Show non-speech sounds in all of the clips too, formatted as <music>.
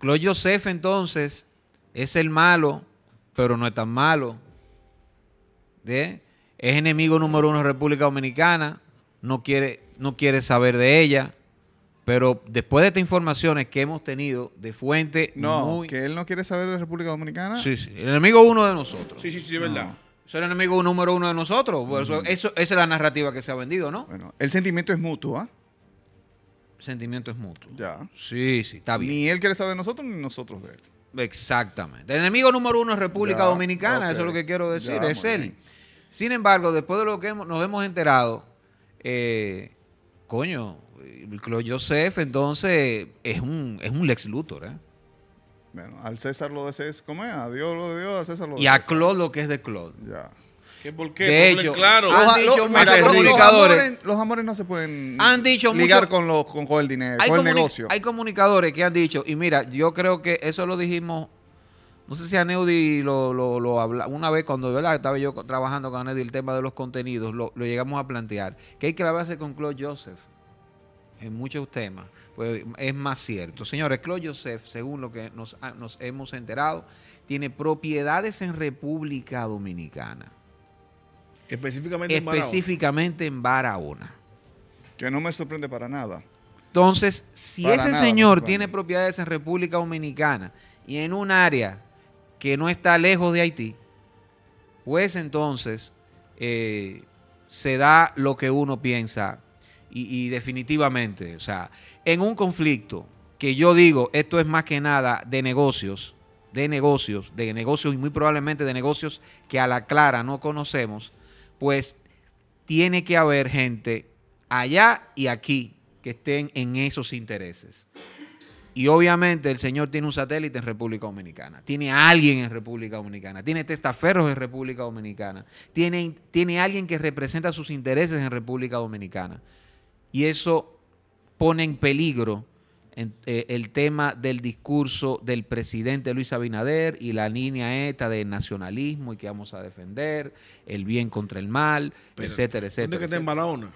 Claude Joseph entonces es el malo, pero no es tan malo. Es enemigo número uno de República Dominicana, no quiere, no quiere saber de ella. Pero después de estas informaciones que hemos tenido de fuente no, que él no quiere saber de la República Dominicana. Sí, sí. El enemigo uno de nosotros. Sí, sí, sí, es verdad. Es el enemigo número uno de nosotros. Mm. eso, esa es la narrativa que se ha vendido, ¿no? Bueno, el sentimiento es mutuo, ¿ah? sentimiento es mutuo. Ya. Sí, sí, está bien. Ni él quiere saber de nosotros, ni nosotros de él. Exactamente. El enemigo número uno es República Dominicana, eso es lo que quiero decir, es él. Sin embargo, después de lo que nos hemos enterado, eh, coño, Claude Joseph entonces es un, es un Lex Luthor, ¿eh? Bueno, al César lo de César, ¿cómo es? A Dios lo de Dios, al César lo de Y a Claude lo que es de Claude. Ya. De hecho, claro. los, los, amores, no se pueden ligar con, los, con, el dinero, con el negocio. Hay comunicadores que han dicho, y mira, yo creo que eso lo dijimos, no sé si a lo, lo, habla, una vez cuando estaba yo trabajando con Neudi el tema de los contenidos, lo, llegamos a plantear, que hay que hablarse con Claude Joseph en muchos temas, pues es más cierto. Señores, Claude Joseph, según lo que nos, nos hemos enterado, tiene propiedades en República Dominicana Específicamente, en, Barahona. Que no me sorprende para nada. Entonces, si ese señor tiene propiedades en República Dominicana y en un área que no está lejos de Haití, pues entonces eh, se da lo que uno piensa y, y, definitivamente, o sea, en un conflicto que yo digo, esto es más que nada de negocios, de negocios, de negocios y muy probablemente de negocios que a la clara no conocemos, pues tiene que haber gente allá y aquí que estén en esos intereses. Y obviamente el señor tiene un satélite en República Dominicana, tiene alguien en República Dominicana, tiene testaferros en República Dominicana, tiene, tiene alguien que representa sus intereses en República Dominicana. Y eso pone en peligro eh, el tema del discurso del presidente Luis Abinader y la línea ETA de nacionalismo y que vamos a defender, el bien contra el mal, etcétera, etcétera. que está en Barahona?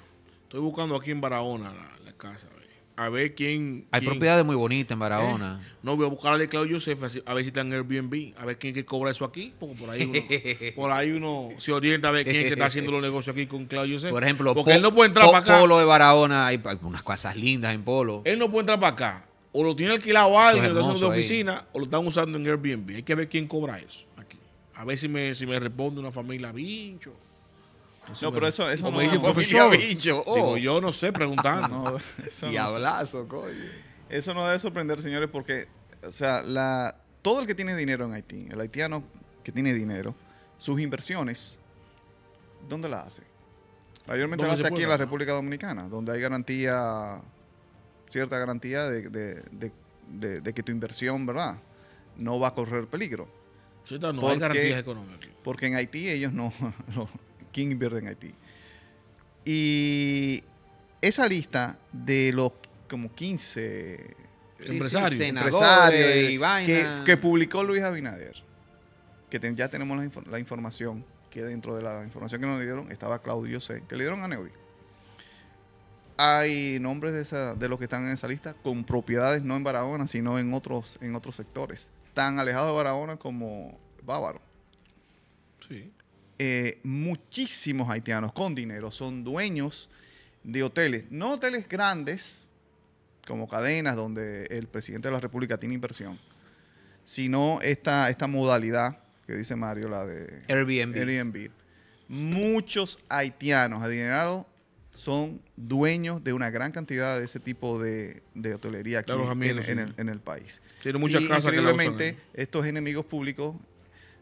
Estoy buscando aquí en Barahona la casa a ver quién. Hay propiedades muy bonitas en Barahona. Eh, no, voy a buscar a Claudio Joseph a ver si está en Airbnb, a ver quién que cobra eso aquí, porque por ahí uno, <laughs> por ahí uno se orienta a ver quién que está haciendo los negocios aquí con Claudio Joseph. Por ejemplo, porque él no puede entrar para acá. Polo de Barahona, hay unas cosas lindas en Polo. Él no puede entrar para acá. O lo tiene alquilado alguien, lo de oficina, o lo están usando en Airbnb. Hay que ver quién cobra eso aquí. A ver si me, si me responde una familia, bicho. No, pero eso, eso Como dice profesor. Oh. Digo, yo no sé, preguntando. y Diablazo, coño. Eso no debe sorprender, señores, porque, o sea, la, todo el que tiene dinero en Haití, el haitiano que tiene dinero, sus inversiones, ¿dónde las hace? Mayormente las hace aquí en la República Dominicana, donde hay garantía, cierta garantía de, que tu inversión, ¿verdad? No va a correr peligro. no, hay garantías económicas. Porque en Haití ellos no <laughs> ¿Quién invierte en Haití? Y esa lista de los como 15 empresarios, que, publicó Luis Abinader, que ya tenemos la, información, que dentro de la información que nos dieron estaba Claudio C, que le dieron a Neudi. Hay nombres de, los que están en esa lista con propiedades no en Barahona, sino en otros, en otros sectores, tan alejados de Barahona como Bávaro. Sí. Eh, muchísimos haitianos con dinero son dueños de hoteles, no hoteles grandes, como cadenas donde el presidente de la República tiene inversión, sino esta, esta modalidad que dice Mario, la de Airbnb. Muchos haitianos adinerados son dueños de una gran cantidad de ese tipo de, hotelería aquí en, el, país. pero muchas y, estos enemigos públicos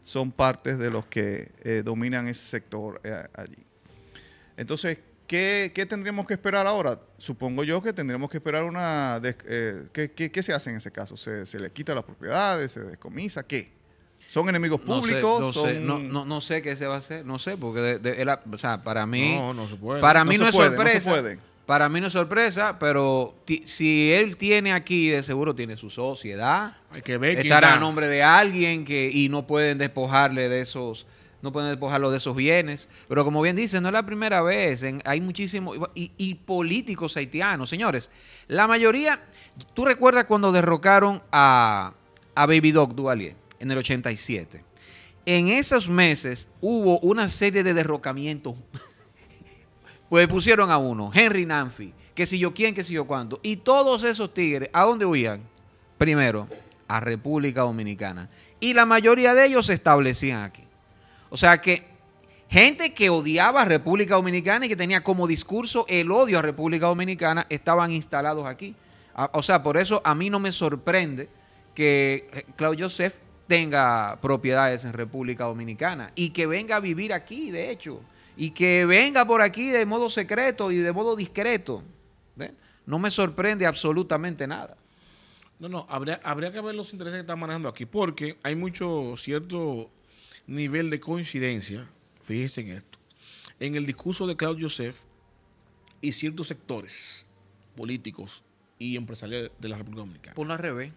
son partes de los que eh, dominan ese sector eh, allí. Entonces, ¿qué, ¿qué, tendríamos que esperar ahora? Supongo yo que tendríamos que esperar una... Eh, ¿qué, se hace en ese caso? ¿Se, se le quita las propiedades? ¿Se descomisa? ¿Qué? ¿Son enemigos públicos? No sé, no, no, sé qué se va a hacer, no sé, porque de, para mí... No, no se Para mí no, se es sorpresa. No se puede. Para mí no es sorpresa, pero si él tiene aquí, de seguro tiene su sociedad. Hay que ver Estará a nombre de alguien que y no pueden despojarle de esos no pueden despojarlo de esos bienes. Pero como bien dice no es la primera vez. hay muchísimos. Y, políticos haitianos, señores. La mayoría. ¿Tú recuerdas cuando derrocaron a, a Baby Doc Duvalier en el 87? En esos meses hubo una serie de derrocamientos <laughs> Pues pusieron a uno, Henry Nanfi, que si yo quién, que si yo cuándo. Y todos esos tigres, ¿a dónde huían? Primero, a República Dominicana. Y la mayoría de ellos se establecían aquí. O sea que gente que odiaba a República Dominicana y que tenía como discurso el odio a República Dominicana estaban instalados aquí. O sea, por eso a mí no me sorprende que eh, Claudio Joseph tenga propiedades en República Dominicana y que venga a vivir aquí, de hecho y que venga por aquí de modo secreto y de modo discreto. No me sorprende absolutamente nada. No, no, habría, que ver los intereses que están manejando aquí, porque hay mucho cierto nivel de coincidencia, fíjense en esto, en el discurso de Claudio Joseph y ciertos sectores políticos y empresariales de la República Dominicana. Ponlo al revés,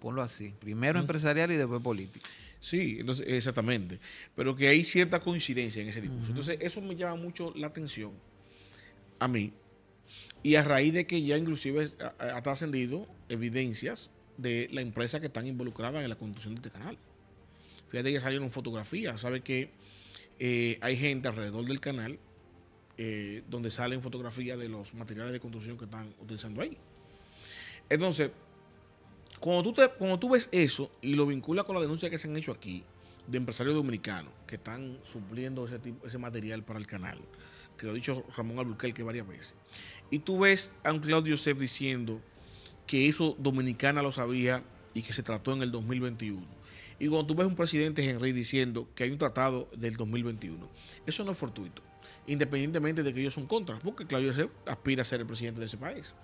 ponlo así, primero mm. empresarial y después político. Sí, entonces, exactamente. Pero que hay cierta coincidencia en ese discurso. Entonces, eso me llama mucho la atención a mí. Y a raíz de que ya inclusive ha trascendido evidencias de la empresa que están involucradas en la construcción de este canal. Fíjate que salieron fotografías, sabe que eh, hay gente alrededor del canal eh, donde salen fotografías de los materiales de construcción que están utilizando ahí. Entonces, cuando tú, ves eso y lo vincula con la denuncia que se han hecho aquí de empresarios dominicanos que están supliendo ese, material para el canal, que lo ha dicho Ramón Albuquerque varias veces, y tú ves a un Claudio Sef diciendo que eso Dominicana lo sabía y que se trató en el 2021. Y cuando tú ves a un presidente Henry diciendo que hay un tratado del 2021, eso no es fortuito, independientemente de que ellos son contra, porque Claudio Sef aspira a ser el presidente de ese país.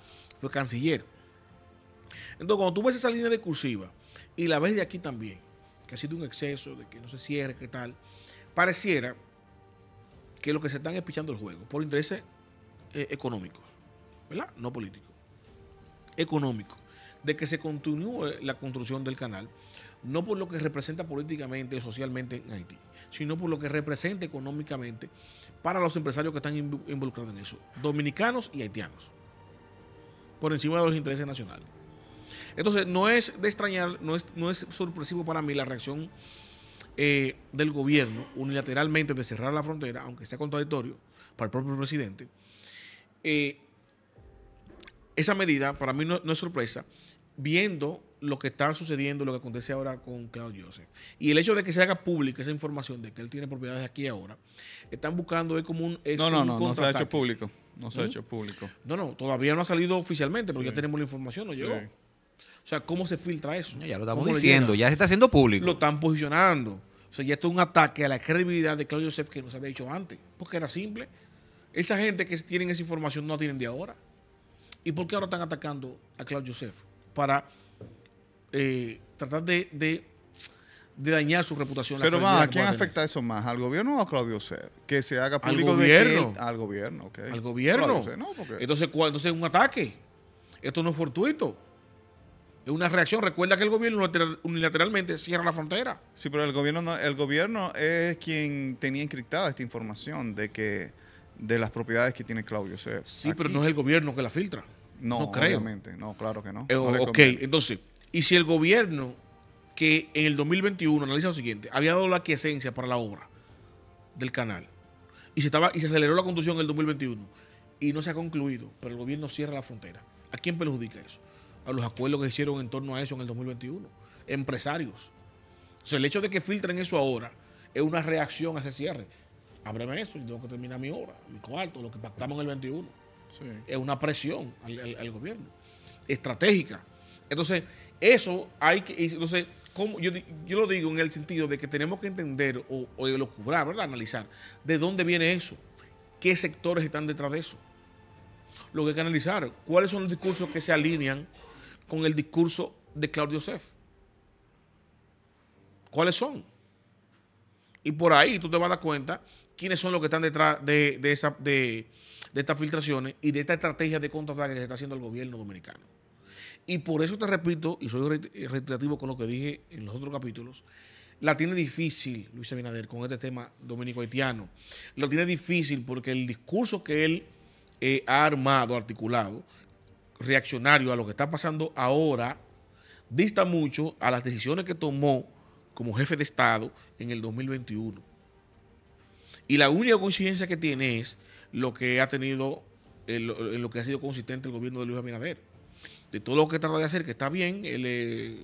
Fue canciller entonces, cuando tú ves esa línea de cursiva y la ves de aquí también, que ha sido un exceso, de que no se cierre, qué tal, pareciera que lo que se están es el juego por intereses eh, económicos, ¿verdad? No políticos, económicos, de que se continúe la construcción del canal, no por lo que representa políticamente o socialmente en Haití, sino por lo que representa económicamente para los empresarios que están involucrados en eso, dominicanos y haitianos, por encima de los intereses nacionales. Entonces, no es de extrañar, no es, no es sorpresivo para mí la reacción eh, del gobierno unilateralmente de cerrar la frontera, aunque sea contradictorio para el propio presidente. Eh, esa medida para mí no, es sorpresa, viendo lo que está sucediendo, lo que acontece ahora con Claudio Joseph. Y el hecho de que se haga pública esa información de que él tiene propiedades aquí ahora, están buscando es como un... no, no, no, no se ha hecho público. No se ha ¿Mm? hecho público. No, no, todavía no ha salido oficialmente, pero ya tenemos la información, no o sea, ¿cómo se filtra eso? Ya lo estamos diciendo, ya se está haciendo público. Lo están posicionando. O sea, ya esto es un ataque a la credibilidad de Claudio Joseph que no se había hecho antes, porque era simple. Esa gente que tienen esa información no la tienen de ahora. ¿Y por qué ahora están atacando a Claudio Joseph? Para eh, tratar de, dañar su reputación. Pero más, ¿a quién afecta eso más? ¿Al gobierno o a Claudio Joseph? Que se haga público al gobierno. al gobierno, okay. Al gobierno. Entonces, ¿cuál? entonces es un ataque. Esto no es fortuito es una reacción. Recuerda que el gobierno unilateralmente cierra la frontera. Sí, pero el gobierno, el gobierno es quien tenía encriptada esta información de que de las propiedades que tiene Claudio. sí, pero no es el gobierno que la filtra. No, Obviamente. No, claro que no. Eh, ok, entonces, y si el gobierno que en el 2021 analiza lo siguiente, había dado la quiesencia para la obra del canal y se estaba y se aceleró la construcción en el 2021 y no se ha concluido, pero el gobierno cierra la frontera. ¿A quién perjudica eso? a los acuerdos que hicieron en torno a eso en el 2021. Empresarios. O sea, el hecho de que filtren eso ahora es una reacción a ese cierre. Ábreme eso, yo tengo que terminar mi hora, mi cuarto, lo que pactamos en el 21. Es una presión al, gobierno. Estratégica. Entonces, eso hay que. Entonces, Yo, lo digo en el sentido de que tenemos que entender o, o locubrar, ¿verdad? Analizar de dónde viene eso, qué sectores están detrás de eso. Lo que hay que analizar, cuáles son los discursos que se alinean con el discurso de Claudio Sef. ¿Cuáles son? Y por ahí tú te vas a dar cuenta quiénes son los que están detrás de, estas filtraciones y de esta estrategia de contraataque que se está haciendo el gobierno dominicano. Y por eso te repito, y soy reiterativo con lo que dije en los otros capítulos, la tiene difícil Luis Abinader con este tema dominico-haitiano. Lo tiene difícil porque el discurso que él eh, ha armado, articulado, reaccionario a lo que está pasando ahora dista mucho a las decisiones que tomó como jefe de Estado en el 2021. Y la única coincidencia que tiene es lo que ha tenido, en lo que ha sido consistente el gobierno de Luis Abinader. De todo lo que trata de hacer, que está bien, él es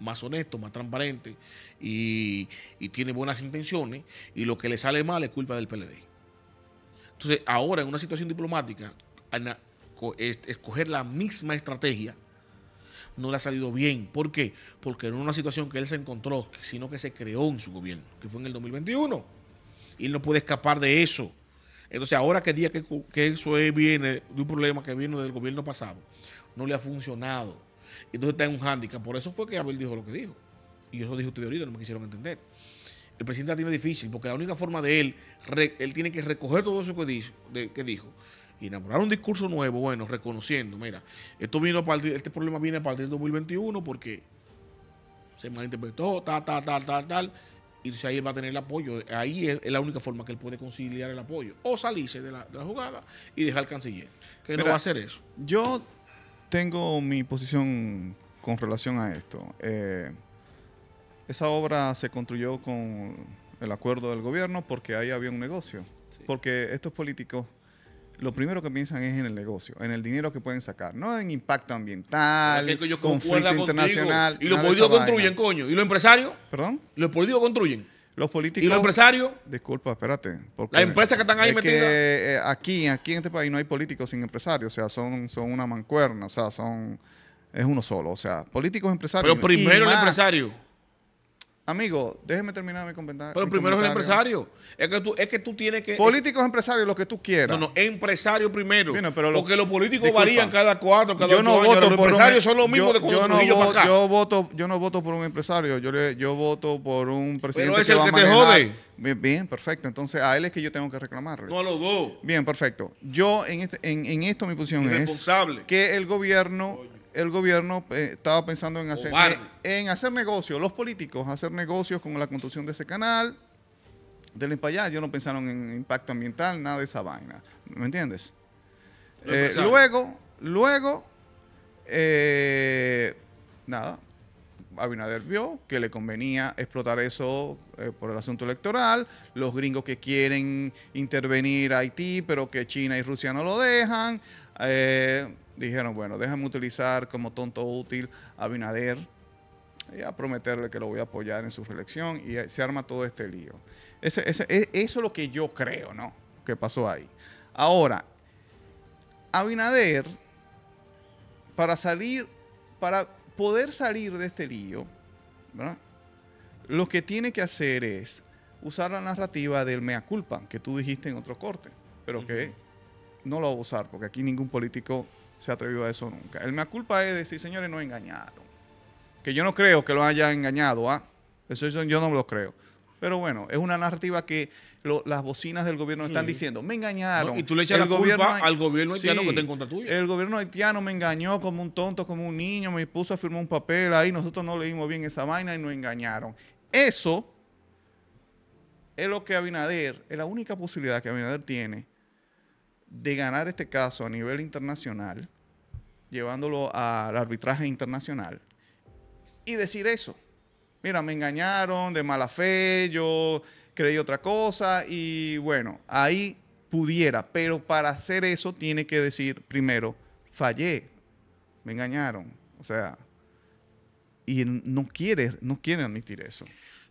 más honesto, más transparente y, y tiene buenas intenciones, y lo que le sale mal es culpa del PLD. Entonces, ahora en una situación diplomática, escoger la misma estrategia, no le ha salido bien. ¿Por qué? Porque no una situación que él se encontró, sino que se creó en su gobierno, que fue en el 2021. Y él no puede escapar de eso. Entonces, ahora que día que, eso viene de un problema que vino del gobierno pasado, no le ha funcionado. Entonces está en un hándicap. Por eso fue que Abel dijo lo que dijo. Y eso lo usted de ahorita, no me quisieron entender. El presidente la tiene difícil, porque la única forma de él, él tiene que recoger todo eso que que dijo inaugurar un discurso nuevo, bueno, reconociendo, mira, esto vino a este problema viene a partir del 2021 porque se malinterpretó, tal, tal, tal, tal, tal, y si ahí va a tener el apoyo, ahí es, la única forma que él puede conciliar el apoyo, o salirse de la, jugada y dejar al canciller, que no va a hacer eso. Yo tengo mi posición con relación a esto. Eh, esa obra se construyó con el acuerdo del gobierno porque ahí había un negocio. Porque estos políticos lo primero que piensan es en el negocio, en el dinero que pueden sacar, no en impacto ambiental, conflicto internacional. Y los políticos construyen, coño. ¿Y los empresarios? ¿Perdón? Los políticos construyen. Los políticos. ¿Y los empresarios? Disculpa, espérate. Las empresas que están ahí metidas. Eh, aquí, aquí en este país no hay políticos sin empresarios. O sea, son, son una mancuerna. O sea, son. Es uno solo. O sea, políticos, empresarios. Pero primero el empresario. Amigo, déjeme terminar mi comentario. Pero primero es el empresario. Es que, tú, es que tú tienes que. Políticos, empresarios, lo que tú quieras. No, no, empresario primero. Bueno, pero porque los políticos varían cada cuatro, cada yo no Voto los empresarios em son los mismos de cuando yo no voto, para acá. Yo voto, yo no voto por un empresario, yo, yo voto por un presidente. Pero es el que, te jode. Bien, bien, perfecto. Entonces, a él es que yo tengo que reclamarle. No a los dos. Bien, perfecto. Yo, en, este, en, esto, mi posición es. Que el gobierno el gobierno eh, estaba pensando en hacer, en hacer negocios, los políticos, hacer negocios con la construcción de ese canal, del allá, Ellos no pensaron en impacto ambiental, nada de esa vaina. ¿Me entiendes? Eh, luego, luego, eh, nada. Abinader vio que le convenía explotar eso por el asunto electoral, los gringos que quieren intervenir a Haití, pero que China y Rusia no lo dejan, eh, dijeron, bueno, déjame utilizar como tonto útil a Binader y a prometerle que lo voy a apoyar en su reelección y eh, se arma todo este lío. E, eso, es lo que yo creo, ¿no? Que pasó ahí. Ahora, Abinader, para salir, para poder salir de este lío, ¿verdad? lo que tiene que hacer es usar la narrativa del mea culpa que tú dijiste en otro corte, pero que no lo va a usar, porque aquí ningún político se ha atrevido a eso nunca. El mea culpa es decir, señores, no engañaron. Que yo no creo que lo hayan engañado, ¿ah? Eso, yo no lo creo. Pero bueno, es una narrativa que las bocinas del gobierno están diciendo, me engañaron. y tú le echas gobierno, al gobierno haitiano que está en contra tuyo. El gobierno haitiano me engañó como un tonto, como un niño, me puso a firmar un papel ahí, nosotros no leímos bien esa vaina y nos engañaron. Eso es lo que Abinader, es la única posibilidad que Abinader tiene de ganar este caso a nivel internacional, llevándolo al arbitraje internacional, y decir eso. Mira, me engañaron de mala fe, yo creí otra cosa y bueno, ahí pudiera, pero para hacer eso tiene que decir primero, fallé, me engañaron, o sea, y no quiere, no quiere admitir eso.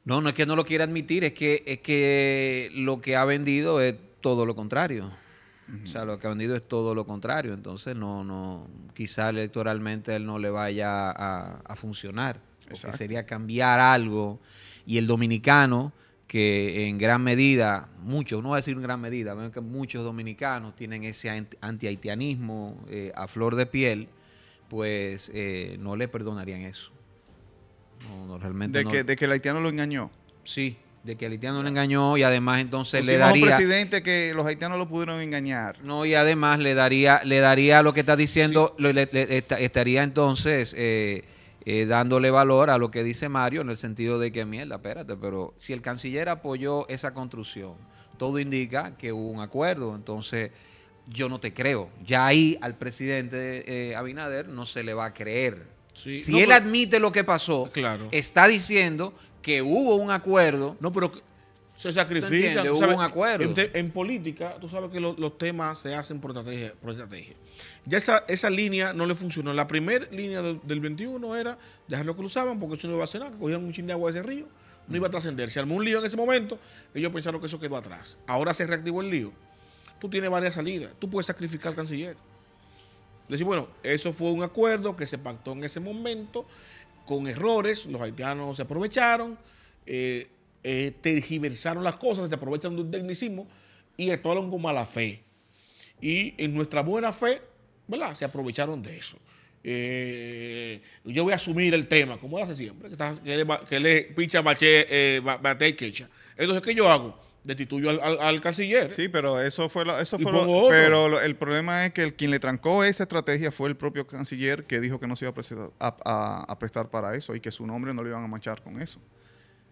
No, no es que no lo quiera admitir, es que, es que lo que ha vendido es todo lo contrario. O sea, lo que ha vendido es todo lo contrario. Entonces, no, no, quizá electoralmente él no le vaya a, funcionar. Porque sería cambiar algo. Y el dominicano, que en gran medida, muchos, no voy a decir en gran medida, que muchos dominicanos tienen ese antihaitianismo haitianismo eh, a flor de piel, pues eh, no le perdonarían eso. No, realmente de, que, de que el haitiano lo engañó. Sí, de que el haitiano le engañó y además entonces le daría... un presidente que los haitianos lo pudieron engañar. No, y además le daría le daría lo que está diciendo, estaría entonces eh, eh, dándole valor a lo que dice Mario en el sentido de que, mierda, espérate, pero si el canciller apoyó esa construcción, todo indica que hubo un acuerdo, entonces yo no te creo. Ya ahí al presidente eh, Abinader no se le va a creer. Si él admite lo que pasó, está diciendo que hubo un acuerdo. No, pero se sacrifican. Hubo un acuerdo. En, política, tú sabes que los temas se hacen por estrategia. estrategia. Ya esa, esa línea no le funcionó. La primera línea del, 21 era dejarlo que usaban porque eso no iba a hacer nada. Cogían un chin de agua de ese río, no iba a trascender. Se armó un lío en ese momento, ellos pensaron que eso quedó atrás. Ahora se reactivó el lío. Tú tienes varias salidas. Tú puedes sacrificar al canciller. Decir, bueno, eso fue un acuerdo que se pactó en ese momento con errores, los haitianos se aprovecharon, eh, eh, tergiversaron las cosas, se aprovechan del un tecnicismo y actuaron con mala fe. Y en nuestra buena fe, ¿verdad? Se aprovecharon de eso. Eh, yo voy a asumir el tema, como hace siempre, que, está, que, le, bate y quecha. Entonces, ¿qué yo hago? destituyo al, canciller. Sí, pero eso fue lo, eso fue pero el problema es que el, quien le trancó esa estrategia fue el propio canciller que dijo que no se iba a, prestar, a, prestar para eso y que su nombre no lo iban a manchar con eso.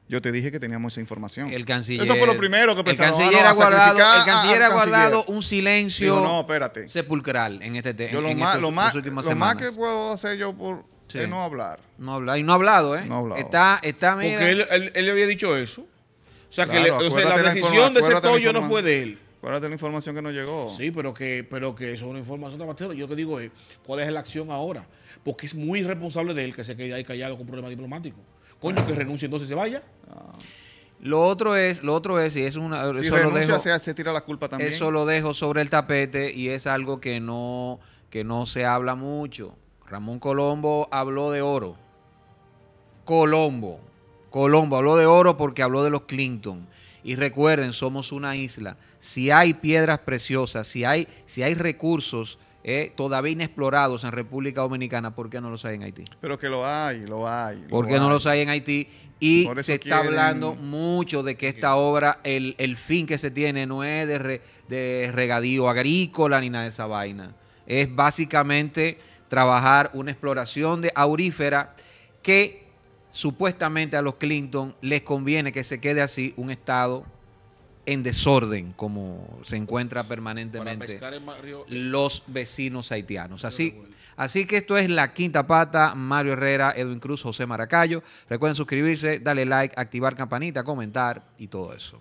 Yo te dije que teníamos esa información. El canciller. Eso fue lo primero que El ah, canciller, ha, guardado, el canciller guardado un silencio sepulcral en este tema. Este lo, más, lo, que puedo hacer yo por es no hablar. No hablar. Y no ha hablado, ¿eh? No Está, está Porque él, él, había dicho eso. O sea, que la decisión de ese pollo no fue de él. Acuérdate la información que nos llegó. Sí, pero que, pero que eso es una información de Yo te digo es, ¿cuál es la acción ahora? Porque es muy irresponsable de él que se quede ahí callado con problema diplomático. Coño, que renuncie entonces se vaya. Ah. Lo otro es, lo otro es, y es una. Si eso lo dejo, tira la culpa también. Eso lo dejo sobre el tapete y es algo que no, que no se habla mucho. Ramón Colombo habló de oro. Colombo. Colombo habló de oro porque habló de los Clinton. Y recuerden, somos una isla. Si hay piedras preciosas, si hay, si hay recursos eh, todavía inexplorados en República Dominicana, ¿por qué no los hay en Haití? Pero que lo hay, lo hay. ¿Por qué no los hay en Haití? Y se está hablando mucho de que esta obra, el, fin que se tiene no es de, de regadío agrícola ni nada de esa vaina. Es básicamente trabajar una exploración de aurífera que supuestamente a los Clinton les conviene que se quede así un Estado en desorden como se encuentra permanentemente los vecinos haitianos. Así, así que esto es La Quinta Pata, Mario Herrera, Edwin Cruz, José Maracayo. Recuerden suscribirse, darle like, activar campanita, comentar y todo eso.